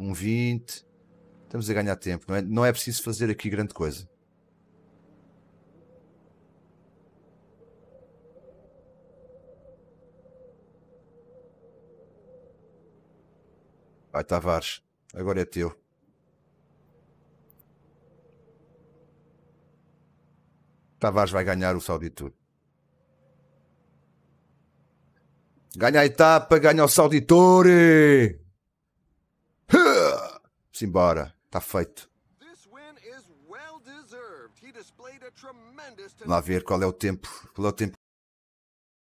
um 20. Estamos a ganhar tempo, não é, não é preciso fazer aqui grande coisa. Vai Tavares, agora é teu. Tavares vai ganhar o Saudi Tour. Ganha a etapa, ganha o Saudi embora tá feito. Vamos lá ver qual é o tempo, qual é o tempo